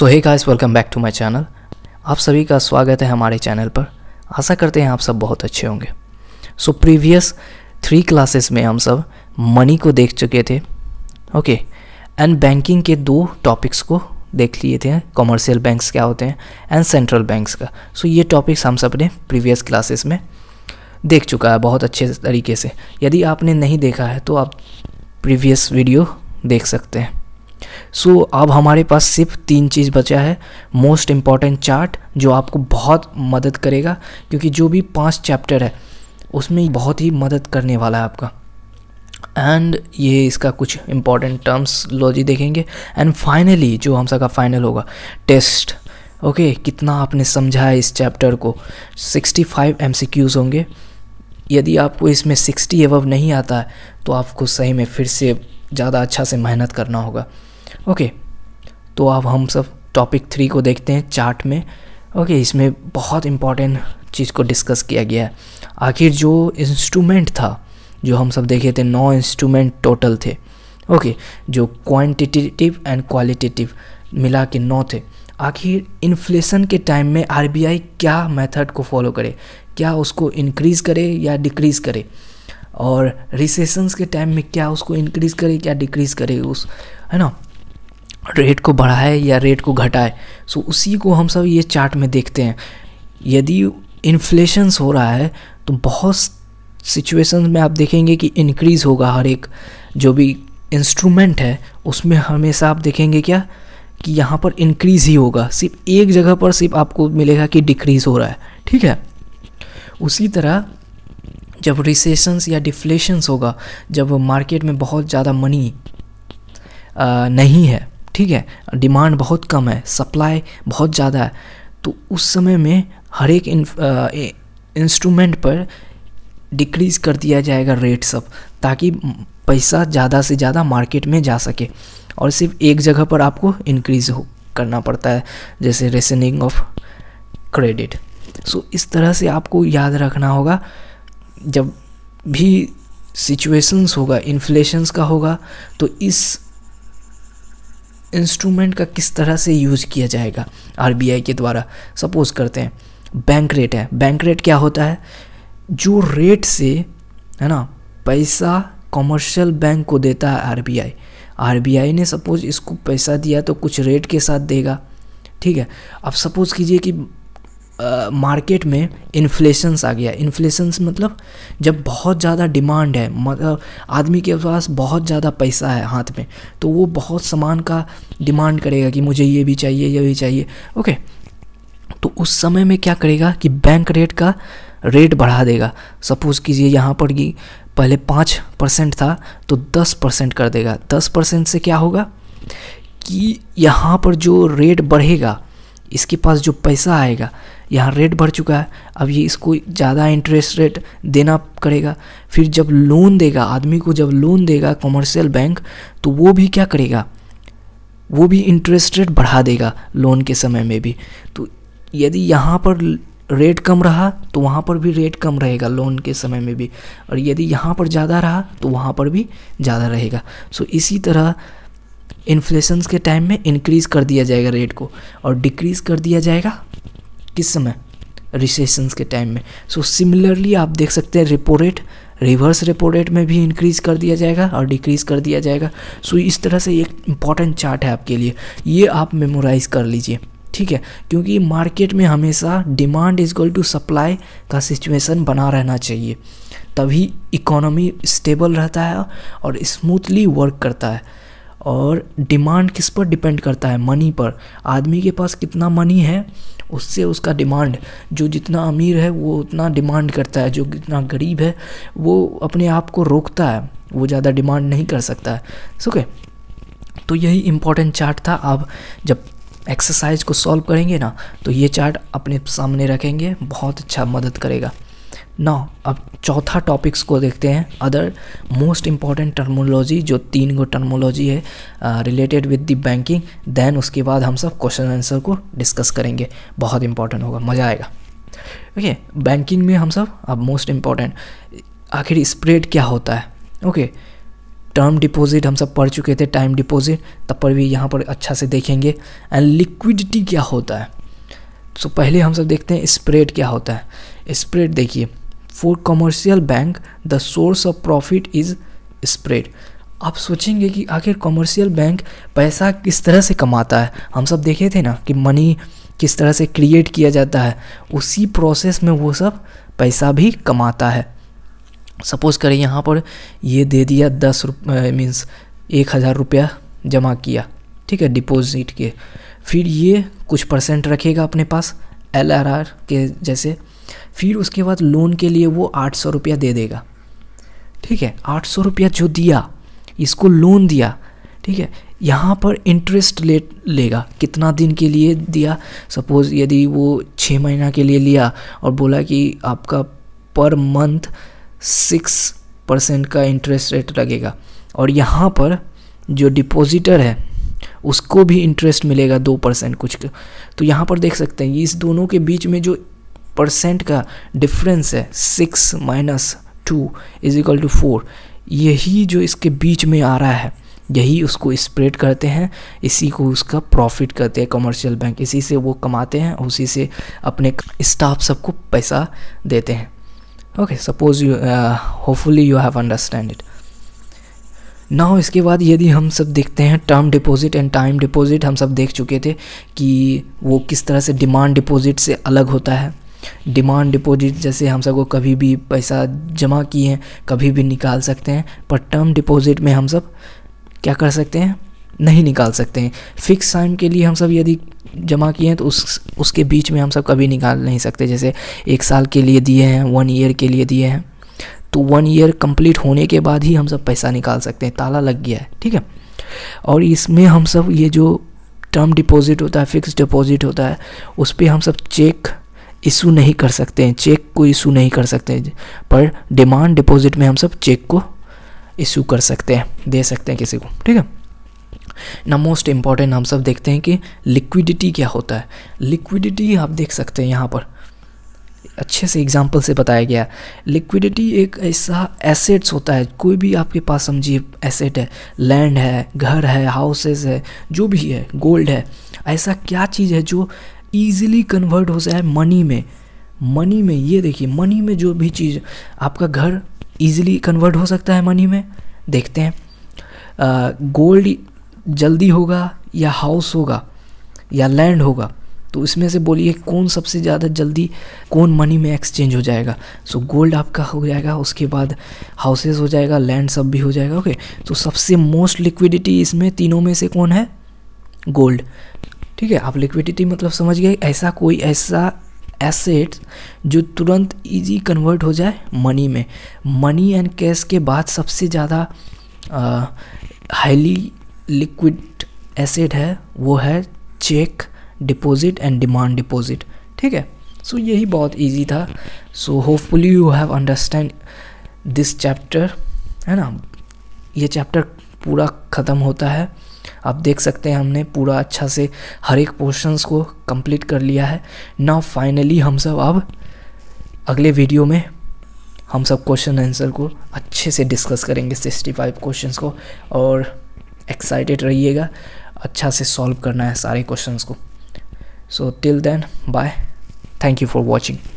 So hey guys welcome back to my channel आप सभी का स्वागत है हमारे चैनल पर आशा करते हैं आप सब बहुत अच्छे होंगे सो प्रीवियस थ्री क्लासेस में हम सब मनी को देख चुके थे ओके एंड बैंकिंग के दो टॉपिक्स को देख लिए थे कॉमर्शियल बैंक्स क्या होते हैं एंड सेंट्रल बैंक्स का सो so, ये टॉपिक्स हम सब ने प्रीवियस क्लासेस में देख चुका है बहुत अच्छे तरीके से यदि आपने नहीं देखा है तो आप प्रीवियस वीडियो देख सकते हैं सो so, अब हमारे पास सिर्फ तीन चीज़ बचा है मोस्ट इम्पॉर्टेंट चार्ट जो आपको बहुत मदद करेगा क्योंकि जो भी पांच चैप्टर है उसमें बहुत ही मदद करने वाला है आपका एंड ये इसका कुछ इम्पॉर्टेंट टर्म्स लॉजी देखेंगे एंड फाइनली जो हम सबका फाइनल होगा टेस्ट ओके okay, कितना आपने समझा है इस चैप्टर को 65 फाइव होंगे यदि आपको इसमें 60 एवब नहीं आता है तो आपको सही में फिर से ज़्यादा अच्छा से मेहनत करना होगा ओके तो अब हम सब टॉपिक थ्री को देखते हैं चार्ट में ओके इसमें बहुत इम्पॉर्टेंट चीज़ को डिस्कस किया गया है आखिर जो इंस्ट्रूमेंट था जो हम सब देखे थे नौ इंस्ट्रूमेंट टोटल थे ओके जो क्वांटिटेटिव एंड क्वालिटेटिव मिला के नौ थे आखिर इन्फ्लेशन के टाइम में आरबीआई क्या मेथड को फॉलो करे क्या उसको इंक्रीज़ करे या डिक्रीज़ करे और रिसेशंस के टाइम में क्या उसको इंक्रीज़ करे क्या डिक्रीज़ करे उस है ना रेट को बढ़ाए या रेट को घटाए सो उसी को हम सब ये चार्ट में देखते हैं यदि इन्फ्लेशंस हो रहा है तो बहुत सिचुएशन में आप देखेंगे कि इनक्रीज़ होगा हर एक जो भी इंस्ट्रूमेंट है उसमें हमेशा आप देखेंगे क्या कि यहाँ पर इंक्रीज़ ही होगा सिर्फ एक जगह पर सिर्फ आपको मिलेगा कि डिक्रीज़ हो रहा है ठीक है उसी तरह जब रिसेशंस या डिफ्लेशंस होगा जब मार्केट में बहुत ज़्यादा मनी नहीं है ठीक है डिमांड बहुत कम है सप्लाई बहुत ज़्यादा है तो उस समय में हर एक इंस्ट्रूमेंट पर डिक्रीज़ कर दिया जाएगा रेट सब ताकि पैसा ज़्यादा से ज़्यादा मार्केट में जा सके और सिर्फ एक जगह पर आपको इंक्रीज़ हो करना पड़ता है जैसे रेसनिंग ऑफ क्रेडिट सो इस तरह से आपको याद रखना होगा जब भी सिचुएशंस होगा इन्फ्लेशंस का होगा तो इस इंस्ट्रूमेंट का किस तरह से यूज़ किया जाएगा आर के द्वारा सपोज़ करते हैं बैंक रेट है बैंक रेट क्या होता है जो रेट से है ना पैसा कॉमर्शियल बैंक को देता है आरबीआई आरबीआई ने सपोज़ इसको पैसा दिया तो कुछ रेट के साथ देगा ठीक है अब सपोज़ कीजिए कि मार्केट में इन्फ्लेशंस आ गया इन्फ्लेशंस मतलब जब बहुत ज़्यादा डिमांड है मतलब आदमी के पास बहुत ज़्यादा पैसा है हाथ में तो वो बहुत सामान का डिमांड करेगा कि मुझे ये भी चाहिए ये भी चाहिए ओके तो उस समय में क्या करेगा कि बैंक रेट का रेट बढ़ा देगा सपोज़ कीजिए यहाँ पर कि पहले पाँच परसेंट था तो दस परसेंट कर देगा दस परसेंट से क्या होगा कि यहाँ पर जो रेट बढ़ेगा इसके पास जो पैसा आएगा यहाँ रेट बढ़ चुका है अब ये इसको ज़्यादा इंटरेस्ट रेट देना करेगा फिर जब लोन देगा आदमी को जब लोन देगा कॉमर्शियल बैंक तो वो भी क्या करेगा वो भी इंटरेस्ट रेट बढ़ा देगा लोन के समय में भी तो यदि यहाँ पर रेट कम रहा तो वहाँ पर भी रेट कम रहेगा लोन के समय में भी और यदि यहाँ पर ज़्यादा रहा तो वहाँ पर भी ज़्यादा रहेगा सो इसी तरह इन्फ्लेशन के टाइम में इंक्रीज़ कर दिया जाएगा रेट को और डिक्रीज़ कर दिया जाएगा किस समय रिसेशंस के टाइम में सो so, सिमिलरली आप देख सकते हैं repo rate reverse repo rate में भी इंक्रीज़ कर दिया जाएगा और डिक्रीज़ कर दिया जाएगा सो so, इस तरह से एक इम्पॉर्टेंट चार्ट है आपके लिए ये आप मेमोराइज़ कर लीजिए ठीक है क्योंकि मार्केट में हमेशा demand is equal to supply का सिचुएशन बना रहना चाहिए तभी इकोनॉमी स्टेबल रहता है और स्मूथली वर्क करता है और डिमांड किस पर डिपेंड करता है मनी पर आदमी के पास कितना मनी है उससे उसका डिमांड जो जितना अमीर है वो उतना डिमांड करता है जो जितना गरीब है वो अपने आप को रोकता है वो ज़्यादा डिमांड नहीं कर सकता है ओके तो यही इम्पोर्टेंट चार्ट था आप जब एक्सरसाइज को सॉल्व करेंगे ना तो ये चार्ट अपने सामने रखेंगे बहुत अच्छा मदद करेगा ना अब चौथा टॉपिक्स को देखते हैं अदर मोस्ट इम्पॉर्टेंट टर्मोलॉजी जो तीन गो टर्मोलॉजी है related with the banking then उसके बाद हम सब क्वेश्चन आंसर को डिस्कस करेंगे बहुत इंपॉर्टेंट होगा मज़ा आएगा ओके okay, बैंकिंग में हम सब अब मोस्ट इम्पॉर्टेंट आखिर स्प्रेड क्या होता है ओके okay, टर्म डिपॉजिट हम सब पढ़ चुके थे टाइम डिपॉजिट तब पर भी यहाँ पर अच्छा से देखेंगे एंड लिक्विडिटी क्या होता है सो so, पहले हम सब देखते हैं स्प्रेड क्या होता है स्प्रेड देखिए for commercial bank the source of profit is spread आप सोचेंगे कि आखिर कमर्शियल बैंक पैसा किस तरह से कमाता है हम सब देखे थे ना कि मनी किस तरह से क्रिएट किया जाता है उसी प्रोसेस में वो सब पैसा भी कमाता है सपोज़ करें यहाँ पर ये दे दिया दस रुप मीन्स एक हज़ार रुपया जमा किया ठीक है डिपॉजिट के फिर ये कुछ परसेंट रखेगा अपने पास एल के जैसे फिर उसके बाद लोन के लिए वो आठ सौ रुपया दे देगा ठीक है आठ सौ रुपया जो दिया इसको लोन दिया ठीक है यहाँ पर इंटरेस्ट ले लेगा कितना दिन के लिए दिया सपोज़ यदि वो छः महीना के लिए लिया और बोला कि आपका पर मंथ सिक्स परसेंट का इंटरेस्ट रेट लगेगा और यहाँ पर जो डिपॉजिटर है उसको भी इंटरेस्ट मिलेगा दो परसेंट कुछ तो यहाँ पर देख सकते हैं इस दोनों के बीच में जो परसेंट का डिफरेंस है six minus two is equal to four यही जो इसके बीच में आ रहा है यही उसको स्प्रेड करते हैं इसी को उसका प्रॉफिट करते हैं कमर्शियल बैंक इसी से वो कमाते हैं उसी से अपने स्टाफ सबको पैसा देते हैं okay suppose you hopefully you have understand it now इसके बाद यदि हम सब देखते हैं term deposit and time deposit हम सब देख चुके थे कि वो किस तरह से डिमांड डिपॉजिट से अलग होता है डिमांड डिपॉजिट जैसे हम सबको कभी भी पैसा जमा किए हैं कभी भी निकाल सकते हैं पर टर्म डिपॉजिट में हम सब क्या कर सकते हैं नहीं निकाल सकते हैं फिक्स टाइम के लिए हम सब यदि जमा किए हैं तो उस उसके बीच में हम सब कभी निकाल नहीं सकते जैसे एक साल के लिए दिए हैं वन ईयर के लिए दिए हैं तो वन ईयर कंप्लीट होने के बाद ही हम सब पैसा निकाल सकते हैं ताला लग गया है ठीक है और इसमें हम सब ये जो टर्म डिपॉजिट होता है फिक्स डिपॉजिट होता है उस पर हम सब चेक इशू नहीं कर सकते हैं चेक को इशू नहीं कर सकते हैं पर डिमांड डिपॉजिट में हम सब चेक को इशू कर सकते हैं दे सकते हैं किसी को ठीक है ना मोस्ट इम्पॉर्टेंट हम सब देखते हैं कि लिक्विडिटी क्या होता है लिक्विडिटी आप देख सकते हैं यहाँ पर अच्छे से एग्जाम्पल से बताया गया लिक्विडिटी एक ऐसा एसेट्स होता है कोई भी आपके पास समझिए एसेट है लैंड है घर है हाउसेस है जो भी है गोल्ड है ऐसा क्या चीज़ है जो ईजिली कन्वर्ट हो जाए है मनी में मनी में ये देखिए मनी में जो भी चीज़ आपका घर ईजिली कन्वर्ट हो सकता है मनी में देखते हैं गोल्ड जल्दी होगा या हाउस होगा या लैंड होगा तो इसमें से बोलिए कौन सबसे ज़्यादा जल्दी कौन मनी में एक्सचेंज हो जाएगा सो so, गोल्ड आपका हो जाएगा उसके बाद हाउसेस हो जाएगा लैंड सब भी हो जाएगा ओके okay? तो सबसे मोस्ट लिक्विडिटी इसमें तीनों में से कौन है गोल्ड ठीक है आप लिक्विडिटी मतलब समझ गए ऐसा कोई ऐसा एसेट जो तुरंत इजी कन्वर्ट हो जाए मनी में मनी एंड कैश के बाद सबसे ज़्यादा हाईली लिक्विड एसेट है वो है check deposit and demand deposit ठीक है सो so, यही बहुत इजी था so hopefully you have understand this chapter है ना ये चैप्टर पूरा ख़त्म होता है आप देख सकते हैं हमने पूरा अच्छा से हर एक पोर्शंस को कंप्लीट कर लिया है नाउ फाइनली हम सब अब अगले वीडियो में हम सब क्वेश्चन आंसर को अच्छे से डिस्कस करेंगे सिक्सटी फाइव क्वेश्चन को और एक्साइटेड रहिएगा अच्छा से सॉल्व करना है सारे क्वेश्चन को so till then bye thank you for watching